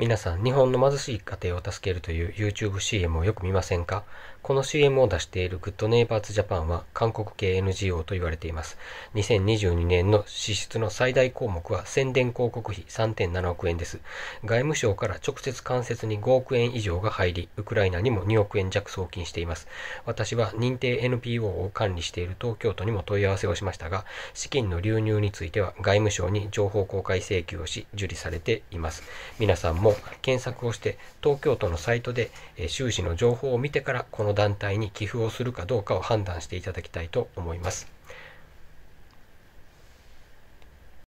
皆さん、日本の貧しい家庭を助けるという YouTubeCM をよく見ませんかこの CM を出している Good Neighbors Japan は韓国系 NGO と言われています。2022年の支出の最大項目は宣伝広告費3.7億円です。外務省から直接間接に5億円以上が入り、ウクライナにも2億円弱送金しています。私は認定 NPO を管理している東京都にも問い合わせをしましたが、資金の流入については外務省に情報公開請求をし、受理されています。皆さんも検索をして東京都のサイトで収支の情報を見てからこの団体に寄付をするかどうかを判断していただきたいと思います。